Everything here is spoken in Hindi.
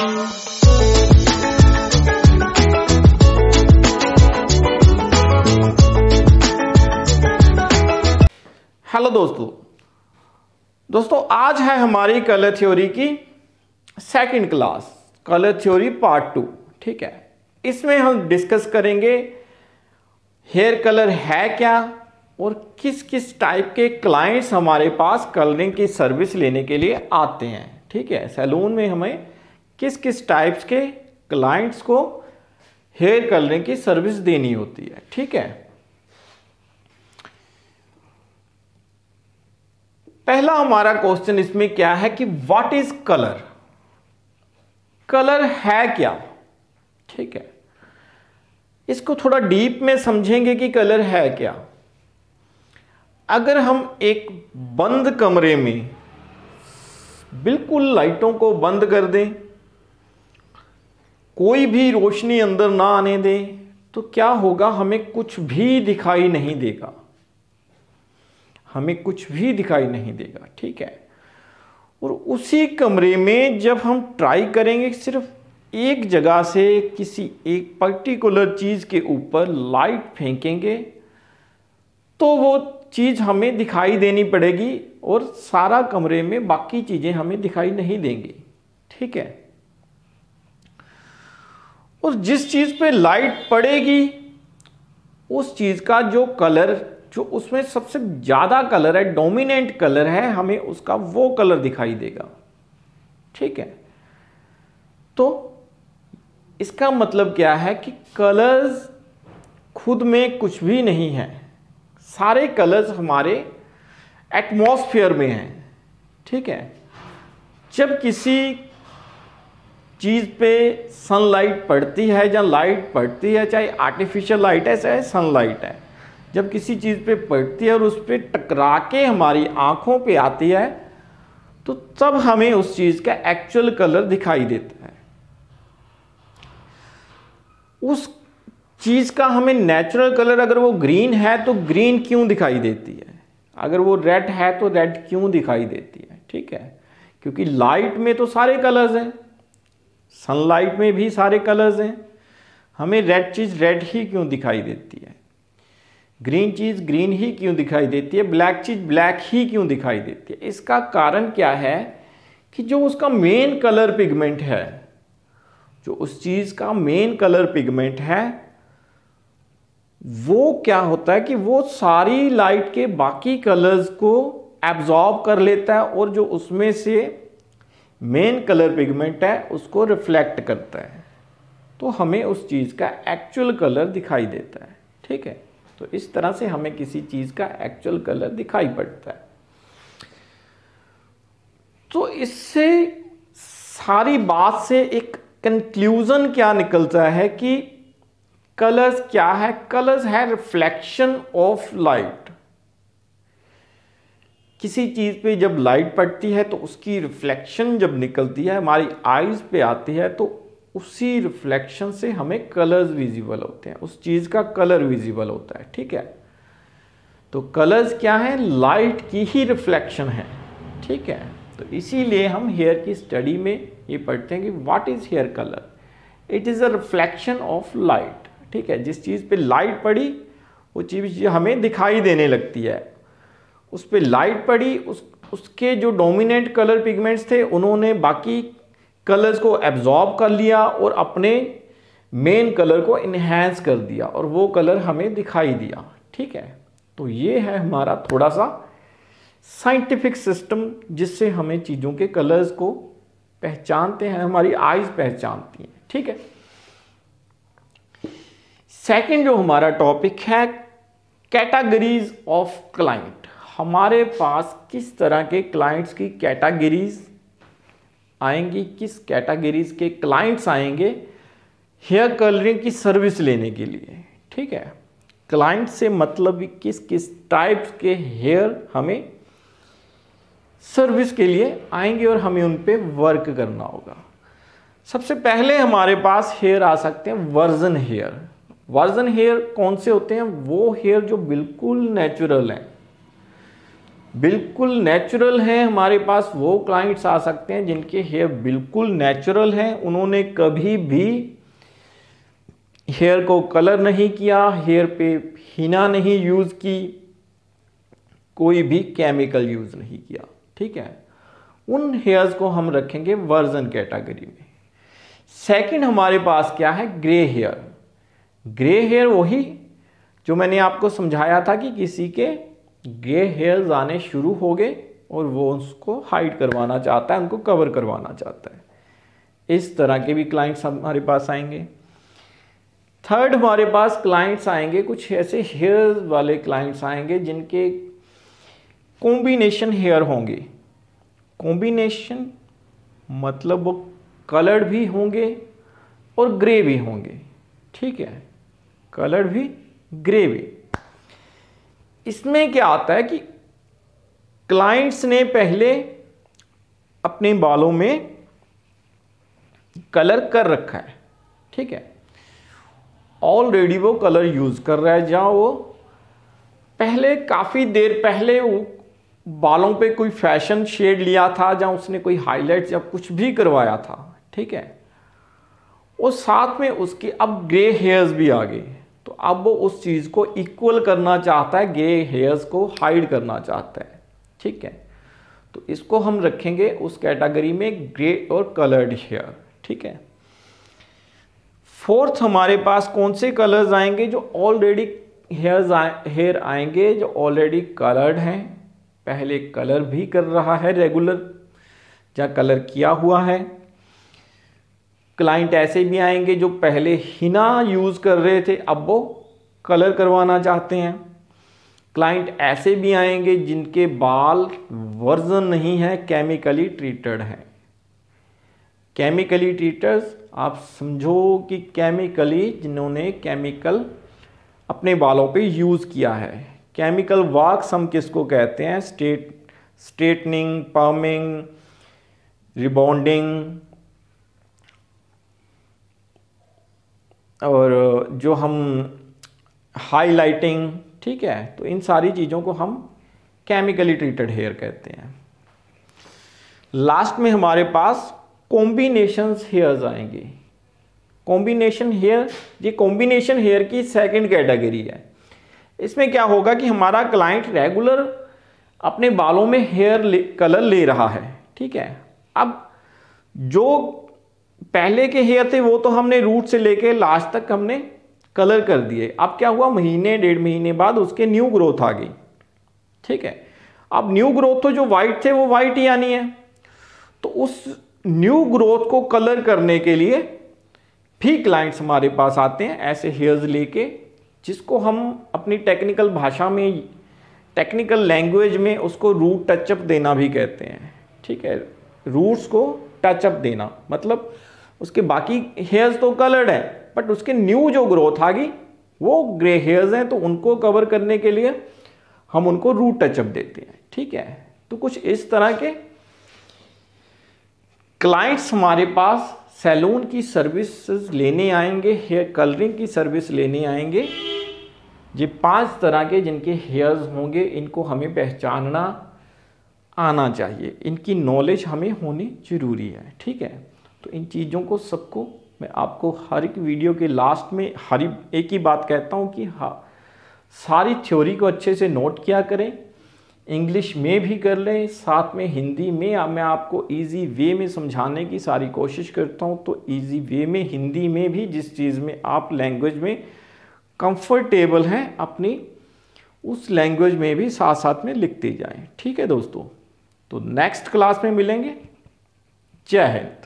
हेलो दोस्तों दोस्तों आज है हमारी कलर थ्योरी की second class colour theory part two ठीक है इसमें हम डिस्कस करेंगे हेयर कलर है क्या और किस किस टाइप के क्लाइंट्स हमारे पास कलरिंग की सर्विस लेने के लिए आते हैं ठीक है सैलून में हमें किस किस टाइप्स के क्लाइंट्स को हेयर कलरिंग की सर्विस देनी होती है ठीक है पहला हमारा क्वेश्चन इसमें क्या है कि व्हाट इज कलर कलर है क्या ठीक है इसको थोड़ा डीप में समझेंगे कि कलर है क्या अगर हम एक बंद कमरे में बिल्कुल लाइटों को बंद कर दें कोई भी रोशनी अंदर ना आने दे तो क्या होगा हमें कुछ भी दिखाई नहीं देगा हमें कुछ भी दिखाई नहीं देगा ठीक है और उसी कमरे में जब हम ट्राई करेंगे सिर्फ एक जगह से किसी एक पर्टिकुलर चीज़ के ऊपर लाइट फेंकेंगे तो वो चीज़ हमें दिखाई देनी पड़ेगी और सारा कमरे में बाकी चीज़ें हमें दिखाई नहीं देंगी ठीक है और जिस चीज़ पे लाइट पड़ेगी उस चीज़ का जो कलर जो उसमें सबसे ज़्यादा कलर है डोमिनेंट कलर है हमें उसका वो कलर दिखाई देगा ठीक है तो इसका मतलब क्या है कि कलर्स खुद में कुछ भी नहीं है सारे कलर्स हमारे एटमॉस्फेयर में हैं ठीक है जब किसी चीज़ पे सनलाइट पड़ती है या लाइट पड़ती है चाहे आर्टिफिशियल लाइट है चाहे सनलाइट है जब किसी चीज़ पे पड़ती है और उस पर टकरा के हमारी आँखों पे आती है तो तब हमें उस चीज़ का एक्चुअल कलर दिखाई देता है उस चीज़ का हमें नेचुरल कलर अगर वो ग्रीन है तो ग्रीन क्यों दिखाई देती है अगर वो रेड है तो रेड क्यों दिखाई देती है ठीक है क्योंकि लाइट में तो सारे कलर्स हैं सनलाइट में भी सारे कलर्स हैं हमें रेड चीज़ रेड ही क्यों दिखाई देती है ग्रीन चीज़ ग्रीन ही क्यों दिखाई देती है ब्लैक चीज़ ब्लैक ही क्यों दिखाई देती है इसका कारण क्या है कि जो उसका मेन कलर पिगमेंट है जो उस चीज़ का मेन कलर पिगमेंट है वो क्या होता है कि वो सारी लाइट के बाकी कलर्स को एब्जॉर्ब कर लेता है और जो उसमें से मेन कलर पिगमेंट है उसको रिफ्लेक्ट करता है तो हमें उस चीज़ का एक्चुअल कलर दिखाई देता है ठीक है तो इस तरह से हमें किसी चीज़ का एक्चुअल कलर दिखाई पड़ता है तो इससे सारी बात से एक कंक्लूज़न क्या निकलता है कि कलर्स क्या है कलर्स है रिफ्लेक्शन ऑफ लाइट किसी चीज़ पे जब लाइट पड़ती है तो उसकी रिफ्लेक्शन जब निकलती है हमारी आइज़ पे आती है तो उसी रिफ्लेक्शन से हमें कलर्स विजिबल होते हैं उस चीज़ का कलर विजिबल होता है ठीक है तो कलर्स क्या हैं लाइट की ही रिफ्लेक्शन है ठीक है तो इसीलिए हम हेयर की स्टडी में ये पढ़ते हैं कि what is hair colour it is a reflection of light ठीक है जिस चीज़ पे लाइट पड़ी वो चीज़ हमें दिखाई देने लगती है उस पर लाइट पड़ी उस उसके जो डोमिनेंट कलर पिगमेंट्स थे उन्होंने बाकी कलर्स को एब्जॉर्ब कर लिया और अपने मेन कलर को इन्हेंस कर दिया और वो कलर हमें दिखाई दिया ठीक है तो ये है हमारा थोड़ा सा साइंटिफिक सिस्टम जिससे हमें चीज़ों के कलर्स को पहचानते हैं हमारी आइज पहचानती हैं ठीक है सेकंड जो हमारा टॉपिक है कैटेगरीज ऑफ क्लाइंट हमारे पास किस तरह के क्लाइंट्स की कैटागरीज आएंगी किस कैटागरीज के क्लाइंट्स आएंगे हेयर कलरिंग की सर्विस लेने के लिए ठीक है क्लाइंट से मतलब किस किस टाइप के हेयर हमें सर्विस के लिए आएंगे और हमें उन पर वर्क करना होगा सबसे पहले हमारे पास हेयर आ सकते हैं वर्जन हेयर वर्जन हेयर कौन से होते हैं वो हेयर जो बिल्कुल नेचुरल हैं बिल्कुल नेचुरल हैं हमारे पास वो क्लाइंट्स आ सकते हैं जिनके हेयर बिल्कुल नेचुरल हैं उन्होंने कभी भी हेयर को कलर नहीं किया हेयर पे हीना नहीं यूज़ की कोई भी केमिकल यूज़ नहीं किया ठीक है उन हेयर्स को हम रखेंगे वर्जन कैटेगरी में सेकंड हमारे पास क्या है ग्रे हेयर ग्रे हेयर वही जो मैंने आपको समझाया था कि किसी के ग्रे हेयर्स आने शुरू हो गए और वो उसको हाइड करवाना चाहता है उनको कवर करवाना चाहता है इस तरह के भी क्लाइंट्स हमारे पास आएंगे थर्ड हमारे पास क्लाइंट्स आएंगे कुछ ऐसे हेयर्स वाले क्लाइंट्स आएंगे जिनके कॉम्बिनेशन हेयर होंगे कॉम्बिनेशन मतलब वो कलर्ड भी होंगे और ग्रे भी होंगे ठीक है कलर्ड भी ग्रे भी इसमें क्या आता है कि क्लाइंट्स ने पहले अपने बालों में कलर कर रखा है ठीक है ऑलरेडी वो कलर यूज़ कर रहा है जहाँ वो पहले काफ़ी देर पहले वो बालों पे कोई फैशन शेड लिया था जहाँ उसने कोई हाईलाइट या कुछ भी करवाया था ठीक है और साथ में उसके अब ग्रे हेयर्स भी आ गए तो अब वो उस चीज़ को इक्वल करना चाहता है ग्रे हेयर्स को हाइड करना चाहता है ठीक है तो इसको हम रखेंगे उस कैटेगरी में ग्रे और कलर्ड हेयर ठीक है फोर्थ हमारे पास कौन से कलर्स आएंगे जो ऑलरेडी हेयर्स हेयर आएंगे जो ऑलरेडी कलर्ड हैं पहले कलर भी कर रहा है रेगुलर या कलर किया हुआ है क्लाइंट ऐसे भी आएंगे जो पहले हिना यूज़ कर रहे थे अब वो कलर करवाना चाहते हैं क्लाइंट ऐसे भी आएंगे जिनके बाल वर्जन नहीं है केमिकली ट्रीटेड हैं केमिकली ट्रीटर्स आप समझो कि केमिकली जिन्होंने केमिकल अपने बालों पे यूज़ किया है केमिकल वाक्स हम किसको कहते हैं स्टेट स्ट्रेटनिंग पामिंग रिबॉन्डिंग और जो हम हाईलाइटिंग ठीक है तो इन सारी चीज़ों को हम केमिकली ट्रीटेड हेयर कहते हैं लास्ट में हमारे पास कॉम्बिनेशंस हेयर्स आएंगे कॉम्बिनेशन हेयर ये कॉम्बिनेशन हेयर की सेकंड कैटेगरी है इसमें क्या होगा कि हमारा क्लाइंट रेगुलर अपने बालों में हेयर कलर ले रहा है ठीक है अब जो पहले के हेयर थे वो तो हमने रूट से लेके लास्ट तक हमने कलर कर दिए अब क्या हुआ महीने डेढ़ महीने बाद उसके न्यू ग्रोथ आ गई ठीक है अब न्यू ग्रोथ तो जो वाइट थे वो वाइट ही आनी है तो उस न्यू ग्रोथ को कलर करने के लिए भी क्लाइंट्स हमारे पास आते हैं ऐसे हेयर्स लेके जिसको हम अपनी टेक्निकल भाषा में टेक्निकल लैंग्वेज में उसको रूट टचअप देना भी कहते हैं ठीक है रूट्स को टचअप देना मतलब उसके बाकी हेयर्स तो कलर्ड है बट उसके न्यू जो ग्रोथ आ गई वो ग्रे हेयर्स हैं तो उनको कवर करने के लिए हम उनको रूट टचअप देते हैं ठीक है तो कुछ इस तरह के क्लाइंट्स हमारे पास सैलून की सर्विसेज लेने आएंगे हेयर कलरिंग की सर्विस लेने आएंगे ये पांच तरह के जिनके हेयर्स होंगे इनको हमें पहचानना आना चाहिए इनकी नॉलेज हमें होनी ज़रूरी है ठीक है तो इन चीज़ों को सबको मैं आपको हर एक वीडियो के लास्ट में हर एक ही बात कहता हूँ कि हाँ सारी थ्योरी को अच्छे से नोट किया करें इंग्लिश में भी कर लें साथ में हिंदी में मैं आपको इजी वे में समझाने की सारी कोशिश करता हूँ तो इजी वे में हिंदी में भी जिस चीज़ में आप लैंग्वेज में कंफर्टेबल हैं अपनी उस लैंग्वेज में भी साथ साथ में लिखते जाएं ठीक है दोस्तों तो नेक्स्ट क्लास में मिलेंगे जय हिंद